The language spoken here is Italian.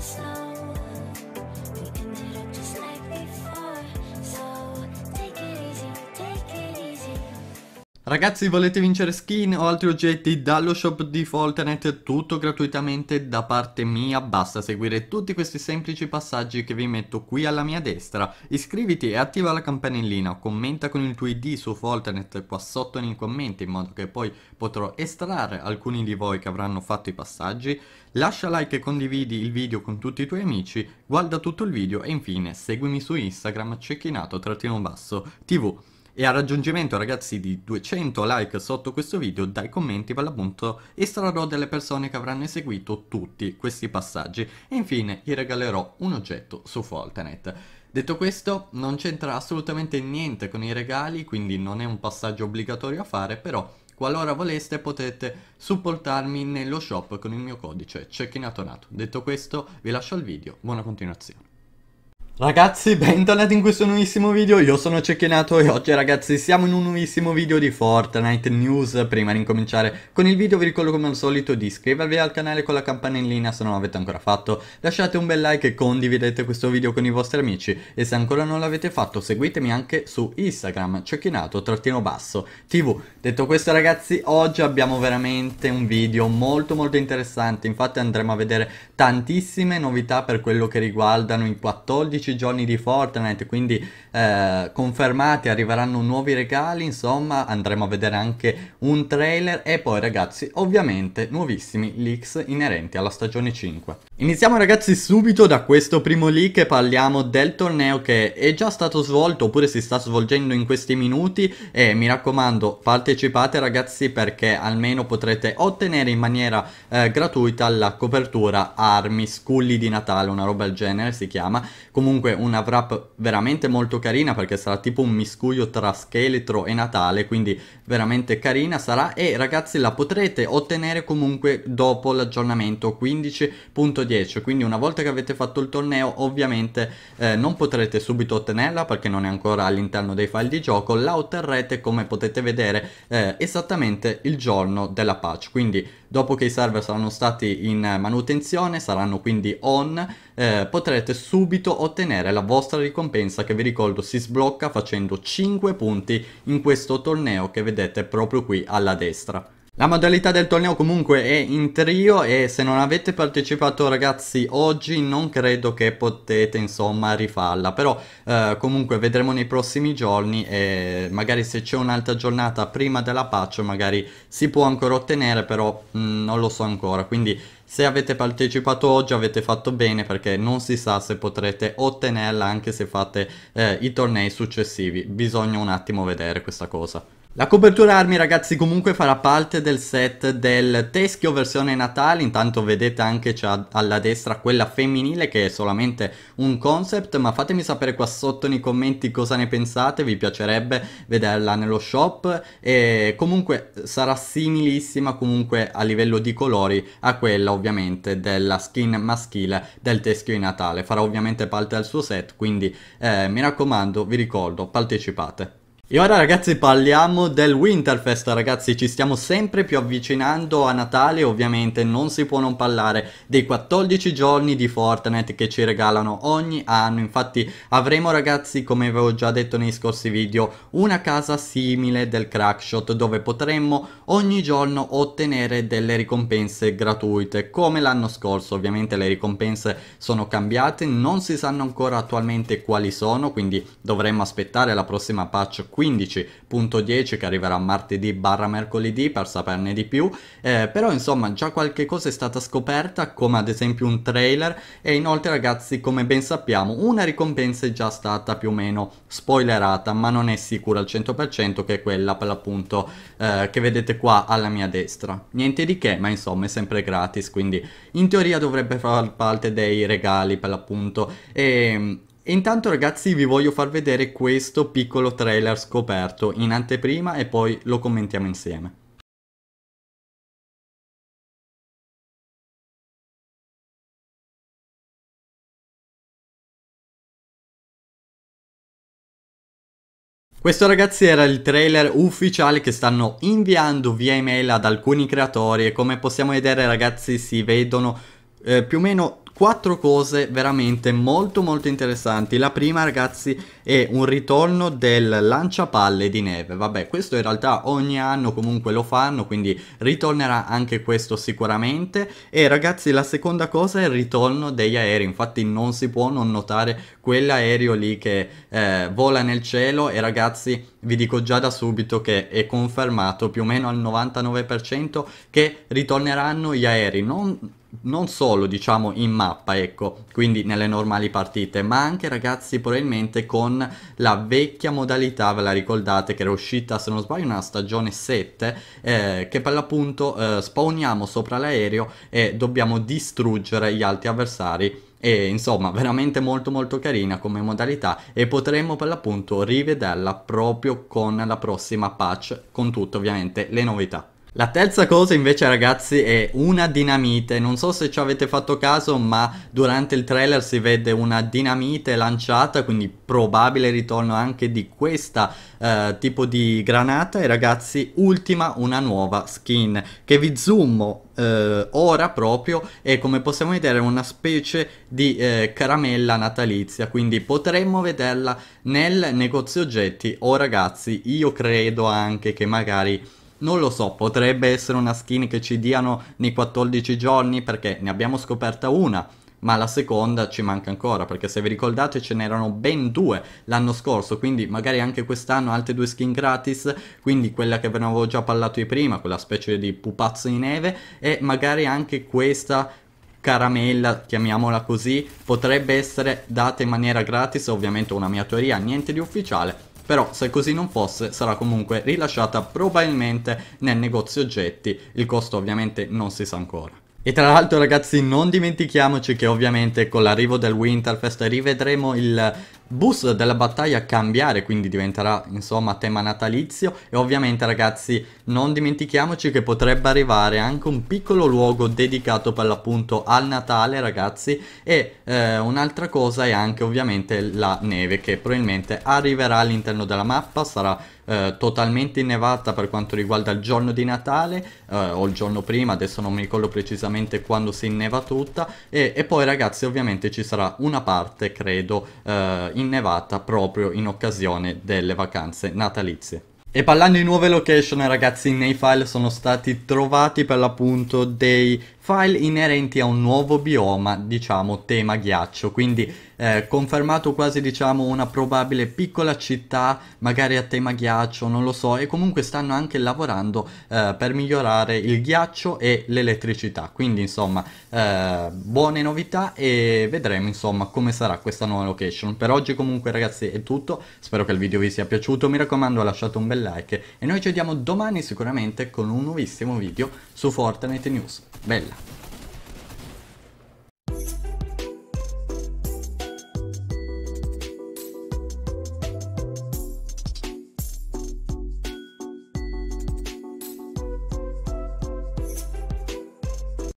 slow. Ragazzi volete vincere skin o altri oggetti dallo shop di Fortnite tutto gratuitamente da parte mia basta seguire tutti questi semplici passaggi che vi metto qui alla mia destra iscriviti e attiva la campanellina commenta con il tuo id su Fortnite qua sotto nei commenti in modo che poi potrò estrarre alcuni di voi che avranno fatto i passaggi lascia like e condividi il video con tutti i tuoi amici guarda tutto il video e infine seguimi su Instagram cecchinato-basso tv e al raggiungimento ragazzi di 200 like sotto questo video dai commenti per l'appunto estrarrò delle persone che avranno eseguito tutti questi passaggi e infine gli regalerò un oggetto su Foltenet. Detto questo non c'entra assolutamente niente con i regali quindi non è un passaggio obbligatorio a fare però Qualora voleste potete supportarmi nello shop con il mio codice Cecchinato Detto questo vi lascio al video, buona continuazione. Ragazzi, bentornati in questo nuovissimo video, io sono Cecchinato e oggi ragazzi siamo in un nuovissimo video di Fortnite News Prima di incominciare con il video vi ricordo come al solito di iscrivervi al canale con la campanellina se non l'avete ancora fatto Lasciate un bel like e condividete questo video con i vostri amici E se ancora non l'avete fatto seguitemi anche su Instagram, cecchinato-tv Detto questo ragazzi, oggi abbiamo veramente un video molto molto interessante Infatti andremo a vedere tantissime novità per quello che riguardano i 14 15 giorni di Fortnite, quindi eh, confermati, arriveranno nuovi regali, insomma andremo a vedere anche un trailer e poi ragazzi ovviamente nuovissimi leaks inerenti alla stagione 5. Iniziamo ragazzi subito da questo primo leak e parliamo del torneo che è già stato svolto oppure si sta svolgendo in questi minuti e mi raccomando partecipate ragazzi perché almeno potrete ottenere in maniera eh, gratuita la copertura armi, sculli di Natale, una roba del genere si chiama, comunque comunque una wrap veramente molto carina perché sarà tipo un miscuglio tra scheletro e Natale, quindi veramente carina sarà e ragazzi la potrete ottenere comunque dopo l'aggiornamento 15.10, quindi una volta che avete fatto il torneo ovviamente eh, non potrete subito ottenerla perché non è ancora all'interno dei file di gioco, la otterrete come potete vedere eh, esattamente il giorno della patch, quindi Dopo che i server saranno stati in manutenzione, saranno quindi on, eh, potrete subito ottenere la vostra ricompensa che vi ricordo si sblocca facendo 5 punti in questo torneo che vedete proprio qui alla destra. La modalità del torneo comunque è in trio e se non avete partecipato ragazzi oggi non credo che potete insomma rifarla però eh, comunque vedremo nei prossimi giorni e magari se c'è un'altra giornata prima della patch magari si può ancora ottenere però mh, mm, non lo so ancora quindi se avete partecipato oggi avete fatto bene perché non si sa se potrete ottenerla anche se fate eh, i tornei successivi bisogna un attimo vedere questa cosa. La copertura armi ragazzi comunque farà parte del set del teschio versione Natale, intanto vedete anche alla destra quella femminile che è solamente un concept, ma fatemi sapere qua sotto nei commenti cosa ne pensate, vi piacerebbe vederla nello shop e comunque sarà similissima comunque a livello di colori a quella ovviamente della skin maschile del teschio di Natale, farà ovviamente parte del suo set, quindi eh, mi raccomando vi ricordo partecipate. E ora ragazzi parliamo del Winterfest ragazzi, ci stiamo sempre più avvicinando a Natale ovviamente non si può non parlare dei 14 giorni di Fortnite che ci regalano ogni anno, infatti avremo ragazzi come avevo già detto nei scorsi video una casa simile del Crackshot dove potremmo ogni giorno ottenere delle ricompense gratuite come l'anno scorso, ovviamente le ricompense sono cambiate, non si sanno ancora attualmente quali sono quindi dovremmo aspettare la prossima patch 15.10 che arriverà martedì barra mercoledì per saperne di più, eh, però insomma già qualche cosa è stata scoperta come ad esempio un trailer e inoltre ragazzi come ben sappiamo una ricompensa è già stata più o meno spoilerata ma non è sicura al 100% che è quella per l'appunto eh, che vedete qua alla mia destra. Niente di che ma insomma è sempre gratis quindi in teoria dovrebbe far parte dei regali per l'appunto e ehm, e intanto ragazzi vi voglio far vedere questo piccolo trailer scoperto in anteprima e poi lo commentiamo insieme. Questo ragazzi era il trailer ufficiale che stanno inviando via email ad alcuni creatori e come possiamo vedere ragazzi si vedono eh, più o meno quattro cose veramente molto molto interessanti. La prima ragazzi è un ritorno del lanciapalle di neve. Vabbè questo in realtà ogni anno comunque lo fanno quindi ritornerà anche questo sicuramente. E ragazzi la seconda cosa è il ritorno degli aerei. Infatti non si può non notare quell'aereo lì che eh, vola nel cielo e ragazzi vi dico già da subito che è confermato più o meno al 99% che ritorneranno gli aerei, non non solo diciamo in mappa ecco quindi nelle normali partite ma anche ragazzi probabilmente con la vecchia modalità ve la ricordate che era uscita se non sbaglio una stagione 7 eh, che per l'appunto eh, spawniamo sopra l'aereo e dobbiamo distruggere gli altri avversari e insomma veramente molto molto carina come modalità e potremmo per l'appunto rivederla proprio con la prossima patch con tutte ovviamente le novità. La terza cosa invece ragazzi è una dinamite, non so se ci avete fatto caso ma durante il trailer si vede una dinamite lanciata quindi probabile ritorno anche di questa eh, tipo di granata e ragazzi ultima una nuova skin che vi zoomo eh, ora proprio e come possiamo vedere è una specie di eh, caramella natalizia quindi potremmo vederla nel negozio oggetti o oh, ragazzi io credo anche che magari non lo so, potrebbe essere una skin che ci diano nei 14 giorni perché ne abbiamo scoperta una ma la seconda ci manca ancora perché se vi ricordate ce n'erano ben due l'anno scorso quindi magari anche quest'anno altre due skin gratis quindi quella che ve ne avevo già parlato io prima quella specie di pupazzo di neve e magari anche questa caramella, chiamiamola così, potrebbe essere data in maniera gratis, ovviamente una mia teoria, niente di ufficiale, però se così non fosse sarà comunque rilasciata probabilmente nel negozio oggetti, il costo ovviamente non si sa ancora. E tra l'altro ragazzi non dimentichiamoci che ovviamente con l'arrivo del Winterfest rivedremo il bus della battaglia cambiare, quindi diventerà insomma tema natalizio e ovviamente ragazzi non dimentichiamoci che potrebbe arrivare anche un piccolo luogo dedicato per l'appunto al Natale ragazzi e eh, un'altra cosa è anche ovviamente la neve che probabilmente arriverà all'interno della mappa, sarà eh, totalmente innevata per quanto riguarda il giorno di Natale eh, o il giorno prima, adesso non mi ricordo precisamente quando si inneva tutta e, e poi ragazzi ovviamente ci sarà una parte credo eh, innevata proprio in occasione delle vacanze natalizie. E parlando di nuove location ragazzi nei file sono stati trovati per l'appunto dei file inerenti a un nuovo bioma, diciamo tema ghiaccio, quindi eh, confermato quasi diciamo una probabile piccola città, magari a tema ghiaccio, non lo so, e comunque stanno anche lavorando eh, per migliorare il ghiaccio e l'elettricità, quindi insomma eh, buone novità e vedremo insomma come sarà questa nuova location. Per oggi comunque ragazzi è tutto, spero che il video vi sia piaciuto, mi raccomando lasciate un bel like e noi ci vediamo domani sicuramente con un nuovissimo video su Fortnite News. Bella.